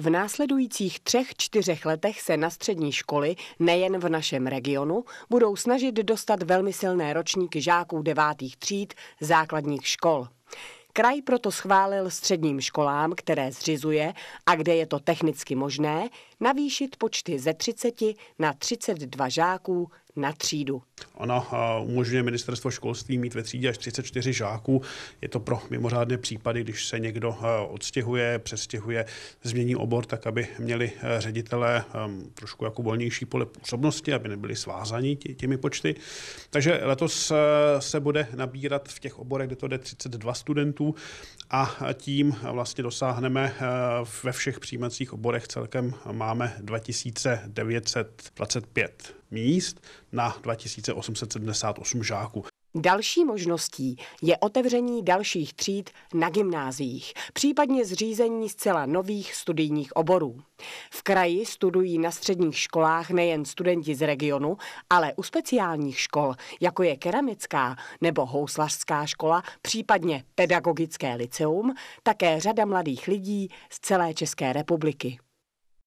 V následujících třech, čtyřech letech se na střední školy, nejen v našem regionu, budou snažit dostat velmi silné ročníky žáků devátých tříd základních škol. Kraj proto schválil středním školám, které zřizuje a kde je to technicky možné, navýšit počty ze 30 na 32 žáků na třídu. Ona umožňuje ministerstvo školství mít ve třídě až 34 žáků. Je to pro mimořádné případy, když se někdo e, odstěhuje, přestěhuje, změní obor, tak aby měli e, ředitelé e, trošku jako volnější pole působnosti, aby nebyli svázaní těmi počty. Takže letos se bude nabírat v těch oborech, kde to jde 32 studentů a tím vlastně dosáhneme ve všech přijímacích oborech celkem máme 2925 míst na 2878 žáků. Další možností je otevření dalších tříd na gymnáziích, případně zřízení zcela nových studijních oborů. V kraji studují na středních školách nejen studenti z regionu, ale u speciálních škol, jako je keramická nebo houslařská škola, případně pedagogické liceum, také řada mladých lidí z celé České republiky.